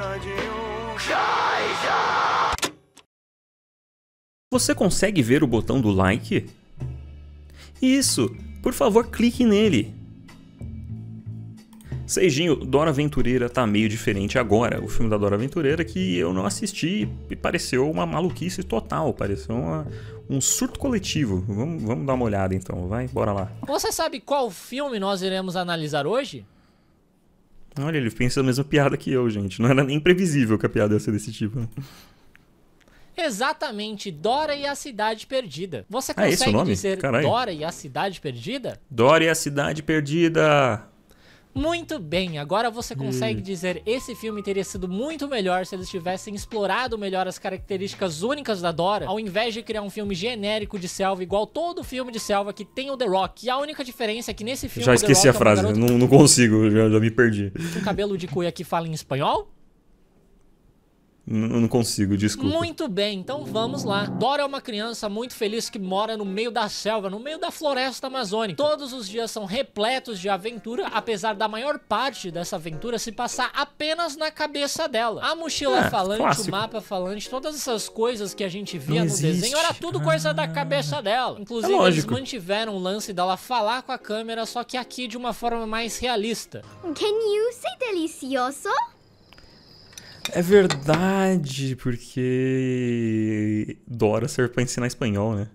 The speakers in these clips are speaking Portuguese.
precisa de um Você consegue ver o botão do like? Isso! Por favor, clique nele! Seijinho, Dora Aventureira tá meio diferente agora. O filme da Dora Aventureira que eu não assisti e pareceu uma maluquice total, pareceu uma, um surto coletivo. Vamos, vamos dar uma olhada então, vai? Bora lá. Você sabe qual filme nós iremos analisar hoje? Olha, ele pensa a mesma piada que eu, gente. Não era nem previsível que a piada ia ser desse tipo. Né? Exatamente, Dora e a Cidade Perdida. Você ah, é consegue ah, dizer Carai. Dora e a Cidade Perdida? Dora e a Cidade Perdida! Muito bem, agora você consegue hum. dizer esse filme teria sido muito melhor se eles tivessem explorado melhor as características únicas da Dora, ao invés de criar um filme genérico de selva igual todo filme de selva que tem o The Rock. E a única diferença é que nesse filme Já esqueci a frase, é um garoto... não, não, consigo, já, já me perdi. Um cabelo de cuia que fala em espanhol? Não consigo, desculpa. Muito bem, então vamos lá. Dora é uma criança muito feliz que mora no meio da selva, no meio da floresta amazônica. Todos os dias são repletos de aventura, apesar da maior parte dessa aventura se passar apenas na cabeça dela. A mochila é, falante, clássico. o mapa falante, todas essas coisas que a gente via no desenho era tudo coisa ah. da cabeça ah. dela. É Inclusive, é eles mantiveram o lance dela falar com a câmera, só que aqui de uma forma mais realista. Can you say delicioso? É verdade, porque Dora serve pra ensinar espanhol, né?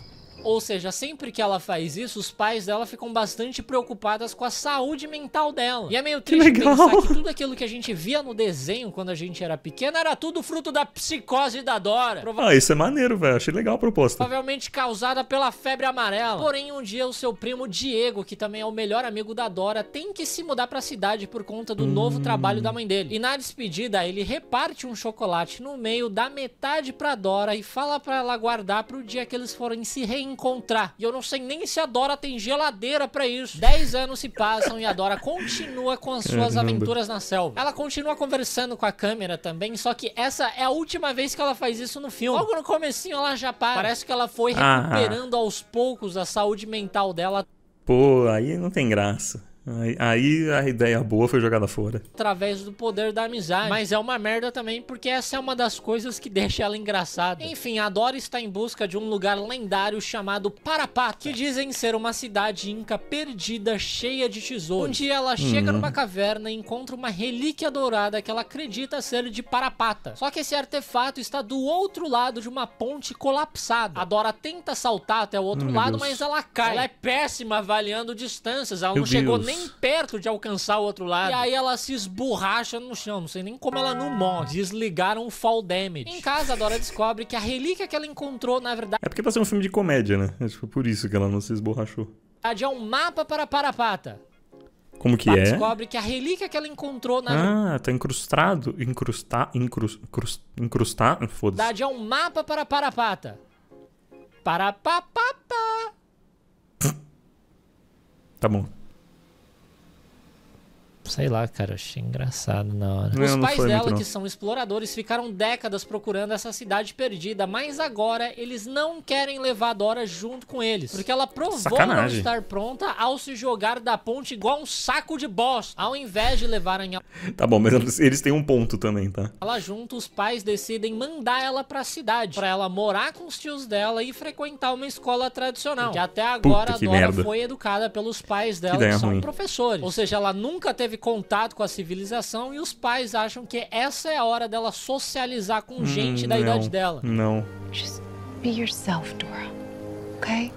Ou seja, sempre que ela faz isso, os pais dela ficam bastante preocupadas com a saúde mental dela. E é meio triste que pensar que tudo aquilo que a gente via no desenho quando a gente era pequena era tudo fruto da psicose da Dora. Prova ah, isso é maneiro, velho. Achei legal a proposta. Provavelmente causada pela febre amarela. Porém, um dia o seu primo Diego, que também é o melhor amigo da Dora, tem que se mudar para a cidade por conta do hum. novo trabalho da mãe dele. E na despedida, ele reparte um chocolate no meio, dá metade pra Dora e fala para ela guardar pro dia que eles forem se reencontrar encontrar. E eu não sei nem se a Dora tem geladeira para isso. Dez anos se passam e a Dora continua com as é, suas aventuras na selva. Ela continua conversando com a câmera também, só que essa é a última vez que ela faz isso no filme. Logo no comecinho ela já para. Parece que ela foi recuperando aos poucos a saúde mental dela. Pô, aí não tem graça. Aí, aí, a ideia boa foi jogada fora. Através do poder da amizade. Mas é uma merda também, porque essa é uma das coisas que deixa ela engraçada. Enfim, a Dora está em busca de um lugar lendário chamado Parapata, que dizem ser uma cidade inca perdida, cheia de tesouros. Um dia ela chega uhum. numa caverna e encontra uma relíquia dourada que ela acredita ser de Parapata. Só que esse artefato está do outro lado de uma ponte colapsada. A Dora tenta saltar até o outro lado, mas ela cai. Ela é péssima avaliando distâncias, ela Meu não chegou nem nem perto de alcançar o outro lado. E aí ela se esborracha no chão, não sei nem como ela não ah. morre. Desligaram o fall damage. Em casa, a Dora descobre que a relíquia que ela encontrou, na verdade... É porque pra ser um filme de comédia, né? Acho que foi por isso que ela não se esborrachou. É um mapa para Parapata. Como que ela é? descobre que a relíquia que ela encontrou na. Ah, tá incrustado. Incrustar. incrustar. Foda-se. é um mapa para Parapata. Parapapapá. tá bom. Sei lá, cara, achei engraçado na hora. Não, Os pais dela, que são exploradores, ficaram décadas procurando essa cidade perdida, mas agora eles não querem levar Dora junto com eles. Porque ela provou Sacanagem. não estar pronta ao se jogar da ponte igual um saco de bosta, ao invés de levarem a... Tá bom, mas eles têm um ponto também, tá? Ela junto, os pais decidem mandar ela pra cidade, pra ela morar com os tios dela e frequentar uma escola tradicional. Que até agora Puta, a Dora merda. foi educada pelos pais dela, que, que são ruim. professores. Ou seja, ela nunca teve teve contato com a civilização e os pais acham que essa é a hora dela socializar com hum, gente da não, idade dela. Não. Just be yourself, Dora. Okay?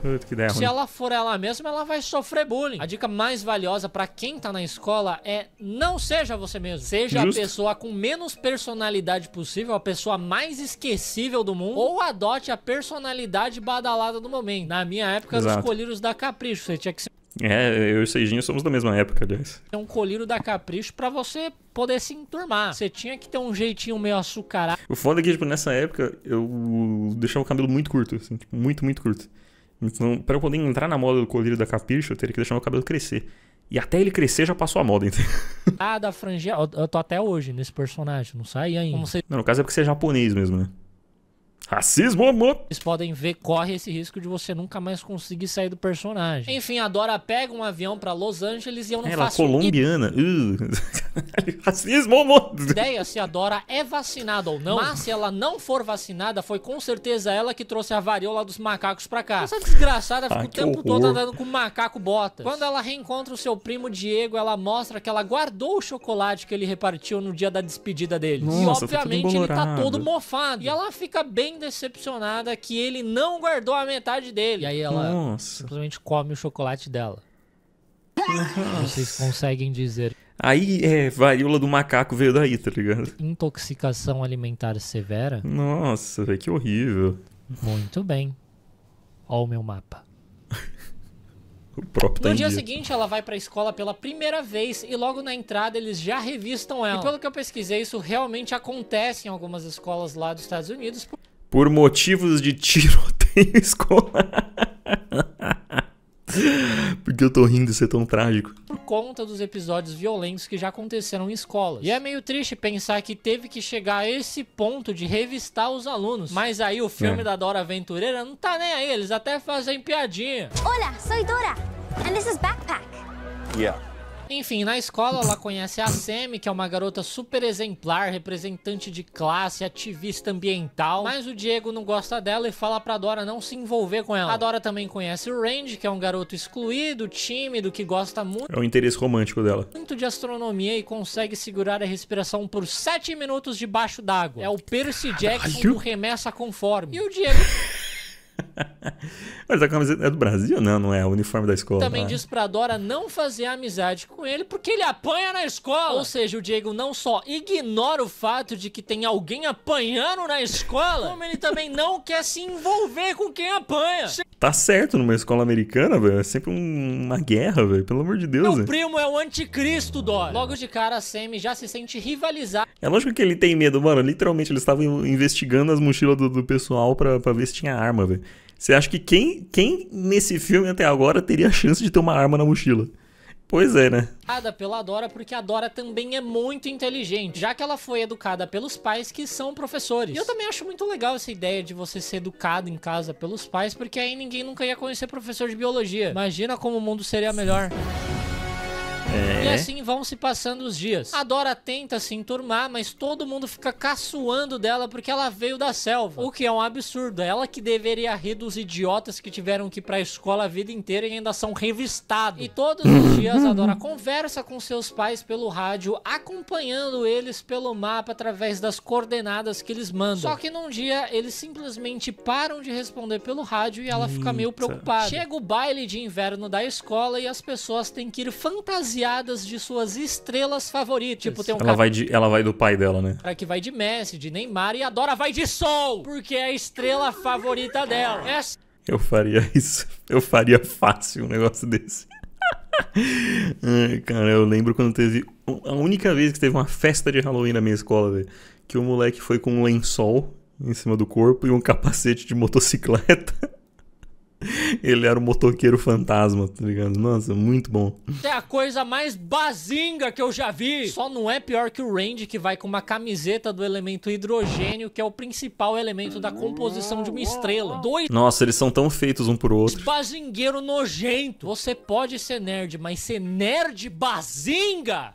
Se ela for ela mesma, ela vai sofrer bullying. A dica mais valiosa para quem tá na escola é não seja você mesmo. Seja Justo. a pessoa com menos personalidade possível, a pessoa mais esquecível do mundo, ou adote a personalidade badalada do momento. Na minha época, Exato. eu escolhi os da Capricho. Você tinha que ser é, eu e o Seijinho somos da mesma época, aliás. É um colírio da Capricho para você poder se enturmar. Você tinha que ter um jeitinho meio açucarado. O foda é que, tipo, nessa época eu deixava o cabelo muito curto, assim, tipo, muito, muito curto. Então, pra eu poder entrar na moda do colírio da Capricho, eu teria que deixar meu cabelo crescer. E até ele crescer já passou a moda, entendeu? Ah, da franjinha. Eu, tô até hoje nesse personagem, não saí ainda. Não, no caso é porque você é japonês mesmo, né? Racismo, amor. Eles podem ver, corre esse risco de você nunca mais conseguir sair do personagem. Enfim, a Dora pega um avião para Los Angeles e eu não Ela faço... Ela colombiana. Uh. Racismo, amor. Ideia se a Dora é vacinada ou não, mas se ela não for vacinada, foi com certeza ela que trouxe a varíola dos macacos pra cá. Essa desgraçada fica ah, o tempo horror. todo andando com macaco botas. Quando ela reencontra o seu primo Diego, ela mostra que ela guardou o chocolate que ele repartiu no dia da despedida dele. e tá obviamente tá ele tá todo mofado. E ela fica bem bem decepcionada que ele não guardou a metade dele. E aí ela Nossa. simplesmente come o chocolate dela. Nossa. Vocês conseguem dizer. Aí é varíola do macaco veio daí, tá ligado? Intoxicação alimentar severa? Nossa, velho, que horrível. Muito bem. Ó o meu mapa. o próprio tá No dia, dia seguinte, ela vai pra escola pela primeira vez e logo na entrada eles já revistam ela. E pelo que eu pesquisei, isso realmente acontece em algumas escolas lá dos Estados Unidos. Por por motivos de tiroteio escolar. Porque eu tô rindo de ser é tão trágico. Por conta dos episódios violentos que já aconteceram em escolas. E é meio triste pensar que teve que chegar a esse ponto de revistar os alunos. Mas aí o filme é. da Dora Aventureira não tá nem aí, eles até fazem piadinha. Olá, sou Dora. And this is Backpack. Yeah. Enfim, na escola ela conhece a Semi, que é uma garota super exemplar, representante de classe, ativista ambiental, mas o Diego não gosta dela e fala pra Dora não se envolver com ela. A Dora também conhece o Randy, que é um garoto excluído, tímido, que gosta muito... É o interesse romântico dela. ...muito de astronomia e consegue segurar a respiração por 7 minutos debaixo d'água. É o Percy Jackson Caralho. do Remessa Conforme. E o Diego... Mas a camiseta é do Brasil? Não, não é. O uniforme da escola. Também né? diz pra Dora não fazer amizade com ele porque ele apanha na escola. Ou seja, o Diego não só ignora o fato de que tem alguém apanhando na escola, como ele também não quer se envolver com quem apanha. Tá certo numa escola americana, velho. É sempre um, uma guerra, velho. Pelo amor de Deus. Meu véio. primo é o anticristo, Dora. Logo de cara, a Sammy já se sente rivalizada. É lógico que ele tem medo, mano. Literalmente, eles estavam investigando as mochilas do, do pessoal pra, pra ver se tinha arma, velho. Você acha que quem, quem nesse filme até agora teria a chance de ter uma arma na mochila? Pois é, né? Educada pela Dora porque a Dora também é muito inteligente, já que ela foi educada pelos pais que são professores. E eu também acho muito legal essa ideia de você ser educado em casa pelos pais, porque aí ninguém nunca ia conhecer professor de biologia. Imagina como o mundo seria melhor. É. E assim vão se passando os dias. A Dora tenta se enturmar, mas todo mundo fica caçoando dela porque ela veio da selva. O que é um absurdo. Ela que deveria rir dos idiotas que tiveram que ir pra escola a vida inteira e ainda são revistados. E todos os dias a Dora conversa com seus pais pelo rádio, acompanhando eles pelo mapa através das coordenadas que eles mandam. Só que num dia eles simplesmente param de responder pelo rádio e ela fica meio preocupada. Chega o baile de inverno da escola e as pessoas têm que ir fantasiar baseadas de suas estrelas favoritas. Tipo, tem um ela, vai de, ela vai do pai dela, né? Cara que vai de Messi, de Neymar e adora vai de Sol, porque é a estrela favorita dela. Essa... É assim. Eu faria isso. Eu faria fácil um negócio desse. Cara, eu lembro quando teve. A única vez que teve uma festa de Halloween na minha escola, velho. Que o moleque foi com um lençol em cima do corpo e um capacete de motocicleta. Ele era o motoqueiro fantasma, tá ligado? Nossa, muito bom. É a coisa mais bazinga que eu já vi. Só não é pior que o Randy que vai com uma camiseta do elemento hidrogênio, que é o principal elemento da composição de uma estrela. Dois. Nossa, eles são tão feitos um por outro. Bazingueiro nojento. Você pode ser nerd, mas ser nerd bazinga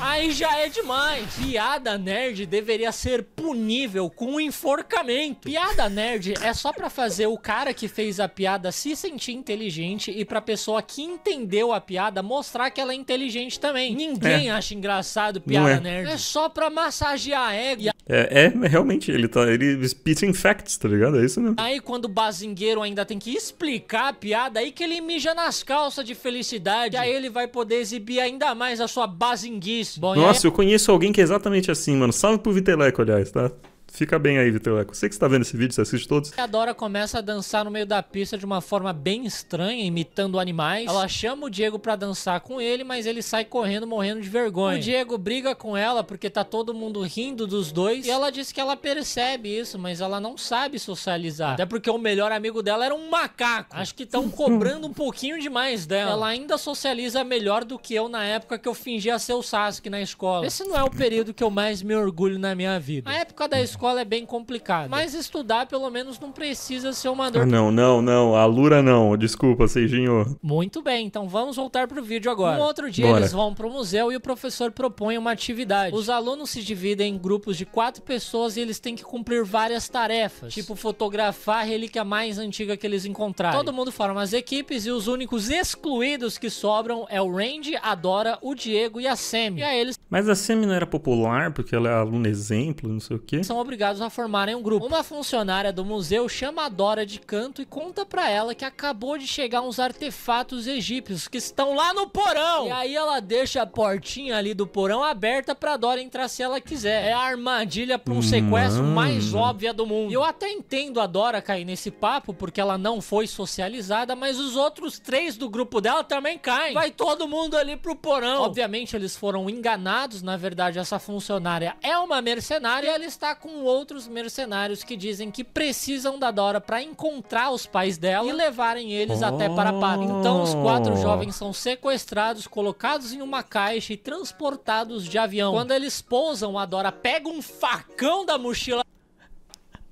Aí já é demais. Piada nerd deveria ser punível com enforcamento. Piada nerd é só para fazer o cara que fez a piada se sentir inteligente e pra pessoa que entendeu a piada mostrar que ela é inteligente também. Ninguém é. acha engraçado piada é. nerd. É só pra massagear a égua. É, é, realmente, ele tá. Ele spitting facts, tá ligado? É isso mesmo. Aí quando o bazingueiro ainda tem que explicar a piada, aí que ele mija nas calças de felicidade. E aí ele vai poder exibir ainda mais a sua bazinguice Bom, Nossa, eu conheço alguém que é exatamente assim, mano. Salve pro Viteleco, aliás, tá? Fica bem aí, Vitor Você que está vendo esse vídeo, você assiste todos. A Dora começa a dançar no meio da pista de uma forma bem estranha, imitando animais. Ela chama o Diego para dançar com ele, mas ele sai correndo, morrendo de vergonha. O Diego briga com ela porque tá todo mundo rindo dos dois. E ela diz que ela percebe isso, mas ela não sabe socializar. Até porque o melhor amigo dela era um macaco. Acho que estão cobrando um pouquinho demais dela. Ela ainda socializa melhor do que eu na época que eu fingia ser o Sasuke na escola. Esse não é o período que eu mais me orgulho na minha vida. A época da escola escola é bem complicada. Mas estudar, pelo menos, não precisa ser uma dor. Ah, não, não, não. A Lura não. Desculpa, Seijinho. Muito bem, então vamos voltar pro vídeo agora. Um outro dia Bora. eles vão pro museu e o professor propõe uma atividade. Os alunos se dividem em grupos de quatro pessoas e eles têm que cumprir várias tarefas. Tipo, fotografar a relíquia mais antiga que eles encontraram. Todo mundo forma as equipes e os únicos excluídos que sobram é o Randy, a Dora, o Diego e a Sammy. E a eles... Mas a Sammy não era popular porque ela é aluna exemplo, não sei o quê? São obrigados a formarem um grupo. Uma funcionária do museu chama a Dora de canto e conta para ela que acabou de chegar uns artefatos egípcios que estão lá no porão. E aí ela deixa a portinha ali do porão aberta pra Dora entrar se ela quiser. É a armadilha pra um sequestro hum. mais óbvia do mundo. E eu até entendo a Dora cair nesse papo, porque ela não foi socializada, mas os outros três do grupo dela também caem. Vai todo mundo ali pro porão. Obviamente eles foram enganados, na verdade essa funcionária é uma mercenária e ela está com outros mercenários que dizem que precisam da Dora para encontrar os pais dela e levarem eles oh. até Parapara. Então os quatro oh. jovens são sequestrados, colocados em uma caixa e transportados de avião. Quando eles pousam, a Dora pega um facão da mochila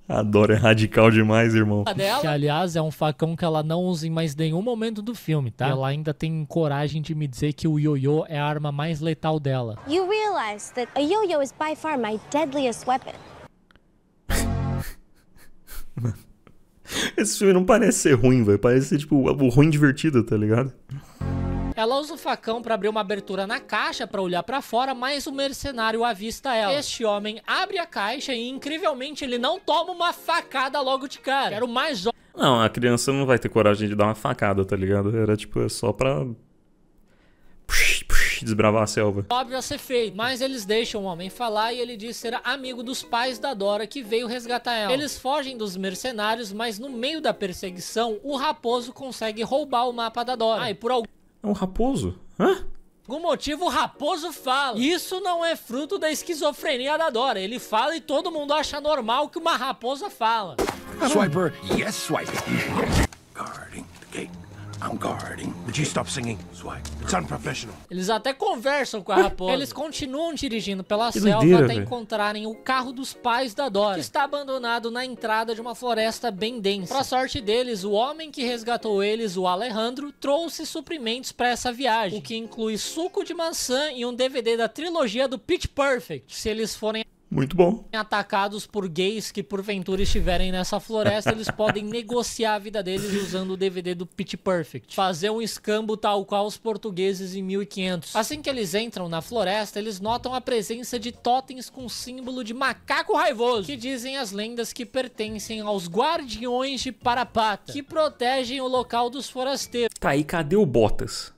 a Dora é radical demais, irmão. Que, aliás, é um facão que ela não usa em mais nenhum momento do filme, tá? Ela ainda tem coragem de me dizer que o yoyo é a arma mais letal dela. You realize that a yo-yo is by far my deadliest weapon. Esse filme não parece ser ruim, velho. Parece ser, tipo, o ruim divertido, tá ligado? Ela usa o facão para abrir uma abertura na caixa para olhar para fora, mas o mercenário avista ela. Este homem abre a caixa e, incrivelmente, ele não toma uma facada logo de cara. Era o mais Não, a criança não vai ter coragem de dar uma facada, tá ligado? Era tipo, é só pra desbravar a selva. Óbvio a ser feio, mas eles deixam o homem falar e ele diz ser amigo dos pais da Dora que veio resgatar ela. Eles fogem dos mercenários, mas no meio da perseguição, o raposo consegue roubar o mapa da Dora. Ah, e por algum... É um raposo? Hã? algum motivo o Raposo fala. Isso não é fruto da esquizofrenia da Dora. Ele fala e todo mundo acha normal que uma raposa fala. Swiper, yes, Swiper. Guarding the gate. I'm guarding. Would you stop singing? It's unprofessional. Eles até conversam com a raposa. Eles continuam dirigindo pela que selva doideira, até véio. encontrarem o carro dos pais da Dora, que está abandonado na entrada de uma floresta bem densa. Pra sorte deles, o homem que resgatou eles, o Alejandro, trouxe suprimentos para essa viagem, o que inclui suco de maçã e um DVD da trilogia do Pitch Perfect, se eles forem muito bom. Atacados por gays que porventura estiverem nessa floresta, eles podem negociar a vida deles usando o DVD do Pitch Perfect. Fazer um escambo tal qual os portugueses em 1500. Assim que eles entram na floresta, eles notam a presença de totens com símbolo de macaco raivoso, que dizem as lendas que pertencem aos guardiões de Parapata, que protegem o local dos forasteiros. Tá aí, cadê o Botas?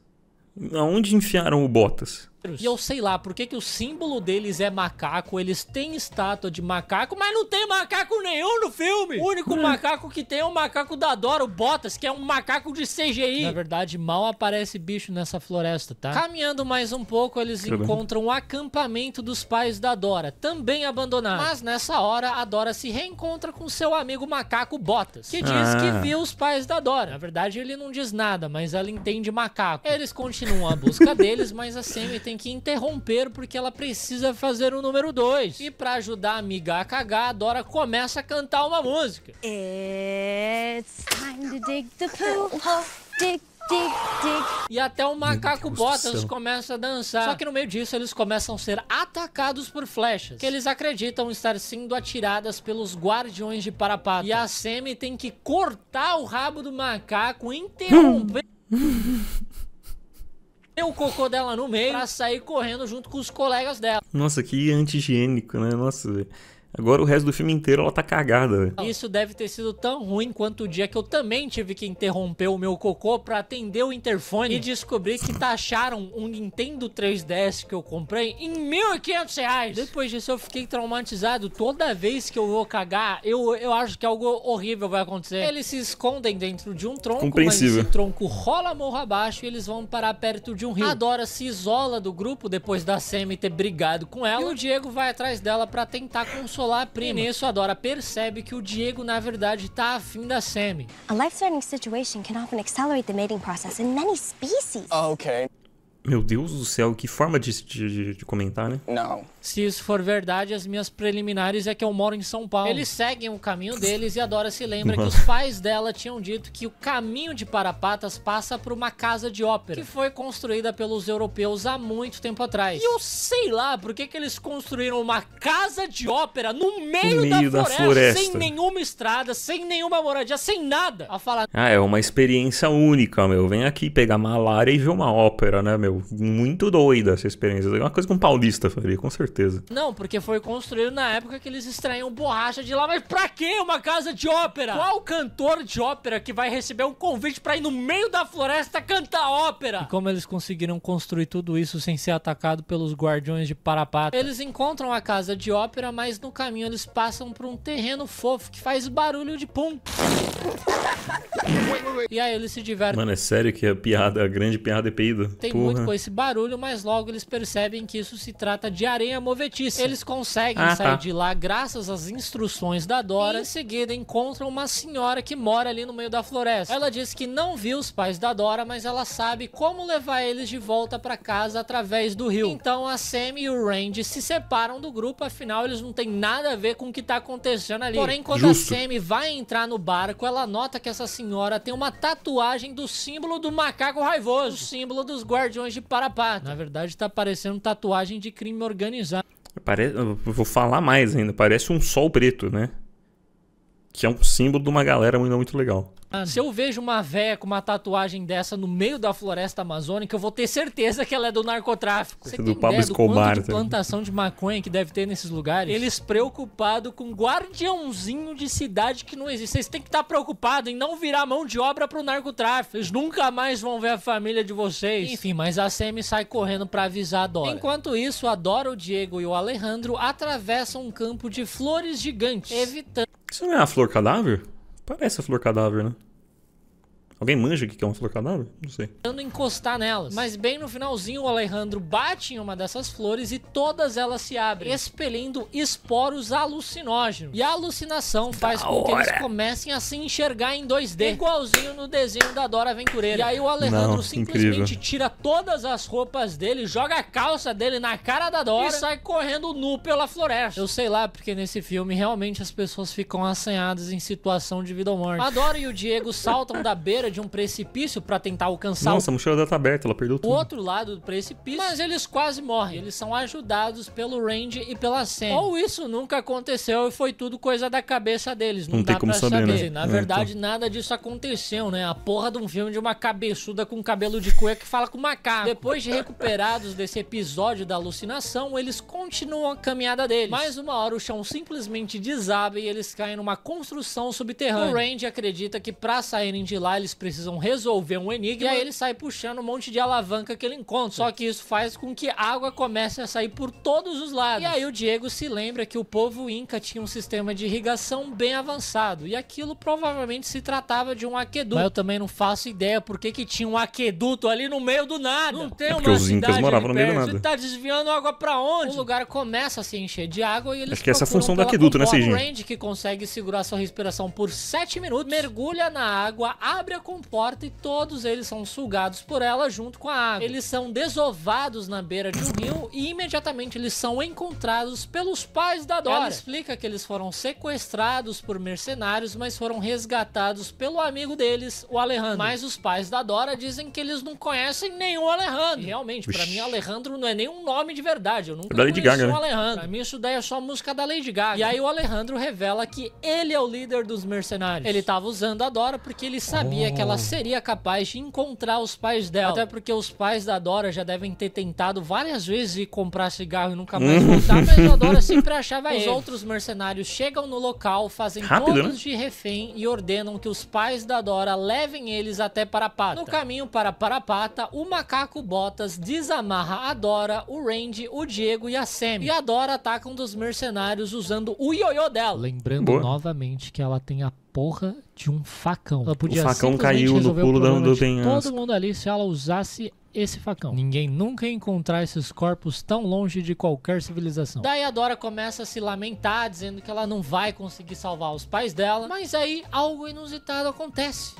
Aonde enfiaram o Botas? E eu sei lá, por que, que o símbolo deles é macaco? Eles têm estátua de macaco, mas não tem macaco nenhum no filme! O único hum. macaco que tem é o macaco da Dora, o Bottas, que é um macaco de CGI. Na verdade, mal aparece bicho nessa floresta, tá? Caminhando mais um pouco, eles encontram o acampamento dos pais da Dora, também abandonado. Mas nessa hora, a Dora se reencontra com seu amigo macaco Bottas, que diz ah. que viu os pais da Dora. Na verdade, ele não diz nada, mas ela entende macaco. Eles continuam a busca deles, mas a Sammy tem que interromper porque ela precisa fazer o número 2. E para ajudar a amiga a cagar, a Dora começa a cantar uma música. It's time to dig the poo, dig Dig, dig. E até o macaco Bottas começa a dançar. Só que no meio disso eles começam a ser atacados por flechas, que eles acreditam estar sendo atiradas pelos guardiões de Parapata. E a Semi tem que cortar o rabo do macaco, interromper. tem o cocô dela no meio pra sair correndo junto com os colegas dela. Nossa, que anti-higiênico, né? Nossa, velho. Agora o resto do filme inteiro ela tá cagada, véio. Isso deve ter sido tão ruim quanto o dia que eu também tive que interromper o meu cocô para atender o interfone e descobri que taxaram um Nintendo 3DS que eu comprei em 1.500 reais. Depois disso eu fiquei traumatizado. Toda vez que eu vou cagar, eu, eu acho que algo horrível vai acontecer. Eles se escondem dentro de um tronco, Compreensível. mas esse tronco rola morro abaixo e eles vão parar perto de um rio. A Dora se isola do grupo depois da Sammy ter brigado com ela e o Diego vai atrás dela para tentar consolar consolar a prima. Nisso, a Dora percebe que o Diego, na verdade, tá afim da Sammy. A life-threatening situation can often accelerate the mating process in many species. Ah, okay. Meu Deus do céu, que forma de, de, de, comentar, né? Não. Se isso for verdade, as minhas preliminares é que eu moro em São Paulo. Eles seguem o caminho deles e a Dora se lembra Mano. que os pais dela tinham dito que o caminho de Parapatas passa por uma casa de ópera, que foi construída pelos europeus há muito tempo atrás. E eu sei lá por que, que eles construíram uma casa de ópera no meio, no meio da, da floresta, floresta, sem nenhuma estrada, sem nenhuma moradia, sem nada. A falar. Ah, é uma experiência única, meu. Vem aqui pegar malária e ver uma ópera, né, meu? muito doida essa experiência. É uma coisa que um paulista faria, com certeza. Não, porque foi construído na época que eles extraíam borracha de lá. Mas pra que uma casa de ópera? Qual cantor de ópera que vai receber um convite pra ir no meio da floresta cantar ópera? E como eles conseguiram construir tudo isso sem ser atacado pelos guardiões de Parapata? Eles encontram a casa de ópera, mas no caminho eles passam por um terreno fofo que faz barulho de pum. e aí eles se divertem. Mano, é sério que a é piada, a grande piada é peida. Tem Porra. muito com esse barulho, mas logo eles percebem que isso se trata de areia movetiça. Eles conseguem ah, sair tá. de lá graças às instruções da Dora. E em seguida encontram uma senhora que mora ali no meio da floresta. Ela diz que não viu os pais da Dora, mas ela sabe como levar eles de volta para casa através do rio. Então a Sam e o Randy se separam do grupo, afinal eles não têm nada a ver com o que tá acontecendo ali. Porém, quando Justo. a Sam vai entrar no barco, ela nota que essa senhora tem uma tatuagem do símbolo do macaco raivoso, o símbolo dos guardiões para a Parapata. Na verdade, tá parecendo tatuagem de crime organizado. Pare... Vou falar mais ainda, parece um sol preto, né? Que é um símbolo de uma galera ainda muito legal. Ah, Se eu vejo uma véia com uma tatuagem dessa no meio da floresta amazônica, eu vou ter certeza que ela é do narcotráfico. Você é do tem Pablo ideia Escobar, do de né? plantação de maconha que deve ter nesses lugares? Eles preocupados com guardiãozinho de cidade que não existe. Vocês têm que estar preocupados em não virar mão de obra pro narcotráfico. Eles nunca mais vão ver a família de vocês. Enfim, mas a Semi sai correndo para avisar a Dora. Enquanto isso, a Dora, o Diego e o Alejandro atravessam um campo de flores gigantes, evitando... Isso não é a flor cadáver? Parece a flor cadáver, né? Alguém manja o que é uma flor cadáver? Não sei. Tentando encostar nelas. Mas bem no finalzinho, o Alejandro bate em uma dessas flores e todas elas se abrem, expelindo esporos alucinógenos. E a alucinação faz da com hora. que eles comecem a se enxergar em 2D, igualzinho no desenho da Dora Aventureira. E aí o Alejandro Não, simplesmente incrível. tira todas as roupas dele, joga a calça dele na cara da Dora e sai correndo nu pela floresta. Eu sei lá, porque nesse filme realmente as pessoas ficam assanhadas em situação de vida ou morte. A Dora e o Diego saltam da beira beira de um precipício para tentar alcançar. Nossa, o... a mochila dela tá aberta, ela perdeu tudo. O outro lado do precipício, mas eles quase morrem. Eles são ajudados pelo Randy e pela Sam. Ou isso nunca aconteceu e foi tudo coisa da cabeça deles. Não, não dá tem como pra saber. saber. Né? Na é, verdade, então... nada disso aconteceu, né? A porra de um filme de uma cabeçuda com cabelo de cueca que fala com macaco. Depois de recuperados desse episódio da alucinação, eles continuam a caminhada deles. Mais uma hora o chão simplesmente desaba e eles caem numa construção subterrânea. O Randy acredita que para saírem de lá eles precisam resolver um enigma. E aí ele sai puxando um monte de alavanca que ele encontra. Só que isso faz com que água comece a sair por todos os lados. E aí o Diego se lembra que o povo inca tinha um sistema de irrigação bem avançado. E aquilo provavelmente se tratava de um aqueduto. Mas eu também não faço ideia por que, que tinha um aqueduto ali no meio do nada. Não tem é porque uma os incas moravam no meio do nada. Você tá desviando água para onde? O lugar começa a se encher de água e eles Acho que essa é a função do aqueduto, né, Serginho? Range que consegue segurar sua respiração por 7 minutos, mergulha na água, abre a comporta e todos eles são sugados por ela junto com a água. Eles são desovados na beira de um rio e imediatamente eles são encontrados pelos pais da Dora. Ela explica que eles foram sequestrados por mercenários, mas foram resgatados pelo amigo deles, o Alejandro. Mas os pais da Dora dizem que eles não conhecem nenhum Alejandro. E realmente, para mim, Alejandro não é nenhum nome de verdade. Eu nunca da Lady Gaga, um né? Alejandro. Pra mim, isso daí é só música da Lady Gaga. E aí o Alejandro revela que ele é o líder dos mercenários. Ele tava usando a Dora porque ele sabia oh. que que ela seria capaz de encontrar os pais dela. Até porque os pais da Dora já devem ter tentado várias vezes ir comprar cigarro e nunca mais uhum. voltar, mas a Dora sempre achava é. Os outros mercenários chegam no local, fazem Rápido, todos né? de refém e ordenam que os pais da Dora levem eles até Parapata. No caminho para Parapata, o macaco Botas desamarra a Dora, o Randy, o Diego e a Sammy. E a Dora ataca um dos mercenários usando o ioiô dela. Lembrando Boa. novamente que ela tem a porra de um facão. Ela podia o facão caiu no pulo do, do penhasco. Todo mundo ali se ela usasse esse facão. Ninguém nunca ia encontrar esses corpos tão longe de qualquer civilização. Daí a Dora começa a se lamentar, dizendo que ela não vai conseguir salvar os pais dela. Mas aí algo inusitado acontece.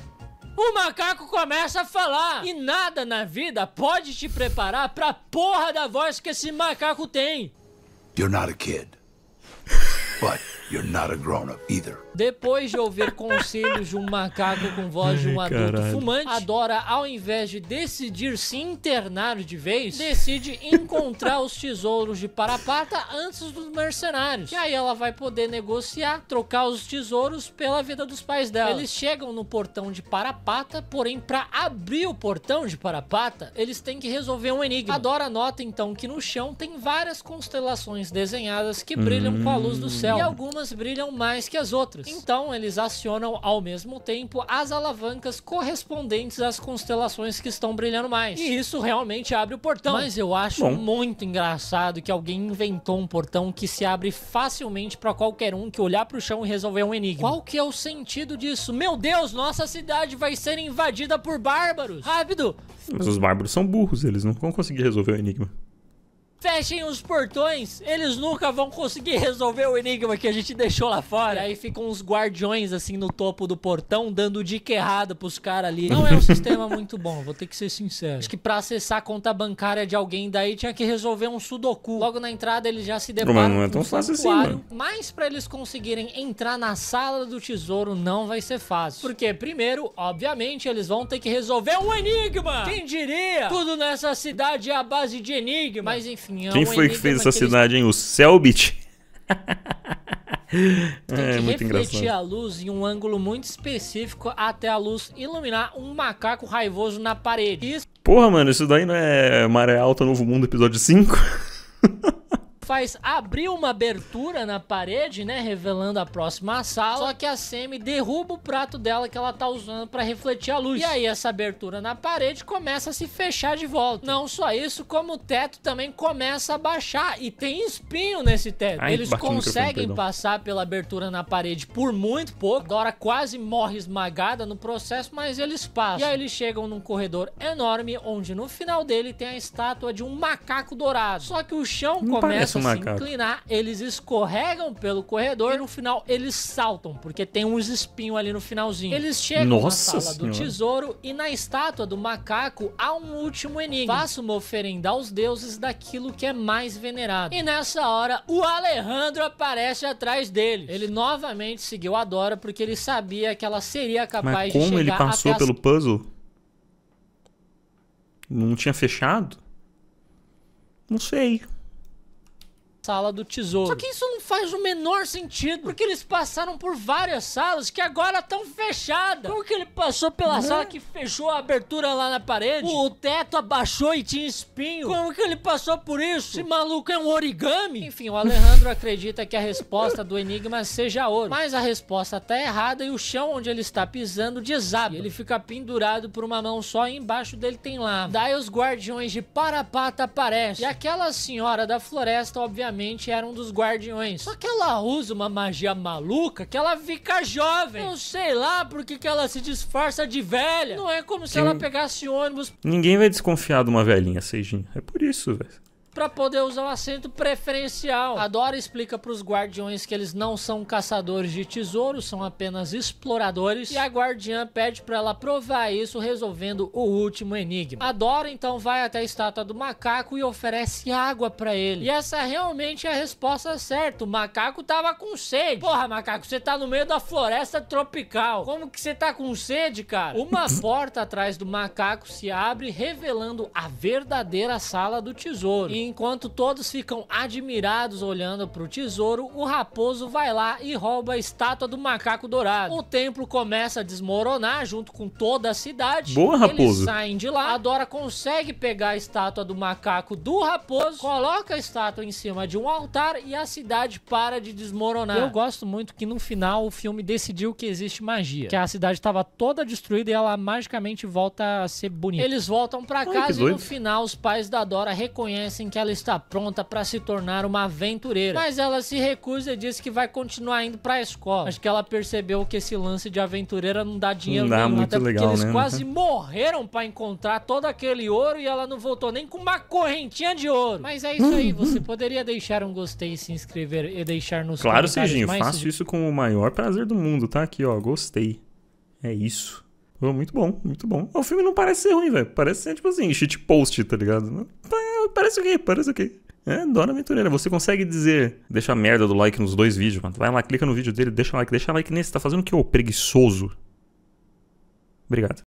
O macaco começa a falar. E nada na vida pode te preparar pra porra da voz que esse macaco tem. You're not a kid. But you're not a grown-up either. Depois de ouvir conselhos de um macaco com voz de um adulto Caralho. fumante, a Dora, ao invés de decidir se internar de vez, decide encontrar os tesouros de Parapata antes dos mercenários. E aí ela vai poder negociar, trocar os tesouros pela vida dos pais dela. Eles chegam no portão de Parapata, porém, para abrir o portão de Parapata, eles têm que resolver um enigma. A Dora nota então que no chão tem várias constelações desenhadas que brilham hum. com a luz do hum. céu, e algumas brilham mais que as outras. Então, eles acionam ao mesmo tempo as alavancas correspondentes às constelações que estão brilhando mais. E isso realmente abre o portão. Mas eu acho Bom. muito engraçado que alguém inventou um portão que se abre facilmente para qualquer um que olhar para o chão e resolver um enigma. Qual que é o sentido disso? Meu Deus, nossa cidade vai ser invadida por bárbaros. Rápido! Mas os bárbaros são burros, eles não vão conseguir resolver o enigma. Fechem os portões, eles nunca vão conseguir resolver o enigma que a gente deixou lá fora. E aí ficam os guardiões assim no topo do portão, dando dica errada pros caras ali. Não é um sistema muito bom, vou ter que ser sincero. Acho que pra acessar a conta bancária de alguém daí tinha que resolver um sudoku. Logo na entrada eles já se deparam. Mas não é tão fácil assim, mano. Mas pra eles conseguirem entrar na sala do tesouro não vai ser fácil. Porque, primeiro, obviamente, eles vão ter que resolver um enigma. Quem diria? Tudo nessa cidade é a base de enigma. Mas enfim. Gafinhão. Quem foi que fez essa aqueles... cidade, hein? O Selbit? Tem é, muito refletir engraçado. a luz em um ângulo muito específico até a luz iluminar um macaco raivoso na parede. Isso... Porra, mano, isso daí não é Maré Alta Novo Mundo, episódio 5? faz abrir uma abertura na parede, né? Revelando a próxima sala. Só que a Semi derruba o prato dela que ela tá usando para refletir a luz. E aí essa abertura na parede começa a se fechar de volta. Não só isso, como o teto também começa a baixar. E tem espinho nesse teto. Ai, Eles conseguem passar pela abertura na parede por muito pouco. Dora quase morre esmagada no processo, mas eles passam. E aí eles chegam num corredor enorme, onde no final dele tem a estátua de um macaco dourado. Só que o chão Não começa se assim, macaco. inclinar, eles escorregam pelo corredor e no final eles saltam, porque tem uns espinhos ali no finalzinho. Eles chegam Nossa na sala senhora. do tesouro e na estátua do macaco há um último enigma. Faça uma oferenda aos deuses daquilo que é mais venerado. E nessa hora, o Alejandro aparece atrás dele. Ele novamente seguiu a Dora porque ele sabia que ela seria capaz Mas como de chegar ele passou pelo as... puzzle? Não tinha fechado? Não sei sala do tesouro. Só que isso não faz o menor sentido, porque eles passaram por várias salas que agora estão fechadas. Como que ele passou pela uhum. sala que fechou a abertura lá na parede? O, teto abaixou e tinha espinho. Como que ele passou por isso? Esse maluco é um origami? Enfim, o Alejandro acredita que a resposta do enigma seja ouro, mas a resposta tá errada e o chão onde ele está pisando desaba. Ele fica pendurado por uma mão só e embaixo dele tem lá. Daí os guardiões de Parapata aparecem. E aquela senhora da floresta, obviamente, era um dos guardiões. Só que ela usa uma magia maluca que ela fica jovem. Não sei lá por que ela se disfarça de velha. Não é como se Quem... ela pegasse ônibus. Ninguém vai desconfiar de uma velhinha, Seijinho. É por isso, velho para poder usar o um assento preferencial. A Dora explica para os guardiões que eles não são caçadores de tesouros, são apenas exploradores. E a guardiã pede para ela provar isso resolvendo o último enigma. A Dora então vai até a estátua do macaco e oferece água para ele. E essa realmente é a resposta certa. O macaco tava com sede. Porra, macaco, você tá no meio da floresta tropical. Como que você tá com sede, cara? Uma porta atrás do macaco se abre, revelando a verdadeira sala do tesouro. E Enquanto todos ficam admirados olhando para o tesouro, o raposo vai lá e rouba a estátua do macaco dourado. O templo começa a desmoronar junto com toda a cidade. Boa, raposo. Eles saem de lá. A Dora consegue pegar a estátua do macaco do raposo, coloca a estátua em cima de um altar e a cidade para de desmoronar. Eu gosto muito que no final o filme decidiu que existe magia, que a cidade estava toda destruída e ela magicamente volta a ser bonita. Eles voltam para casa Ai, e no final os pais da Dora reconhecem que ela está pronta para se tornar uma aventureira. Mas ela se recusa e diz que vai continuar indo para a escola. Acho que ela percebeu que esse lance de aventureira não dá dinheiro não dá nenhum, muito até legal, porque eles né? quase morreram para encontrar todo aquele ouro e ela não voltou nem com uma correntinha de ouro. Mas é isso aí, você poderia deixar um gostei, se inscrever e deixar nos claro, comentários. Claro, Serginho, faço isso com o maior prazer do mundo, tá? Aqui, ó, gostei. É isso. Muito bom, muito bom. O filme não parece ser ruim, velho. Parece ser, tipo assim, shitpost, tá ligado? É, parece o quê? Parece o quê? É, Dora Aventureira. Você consegue dizer, deixa a merda do like nos dois vídeos, mano. Vai lá, clica no vídeo dele, deixa like, deixa like nesse. Tá fazendo o que, ô preguiçoso? Obrigado.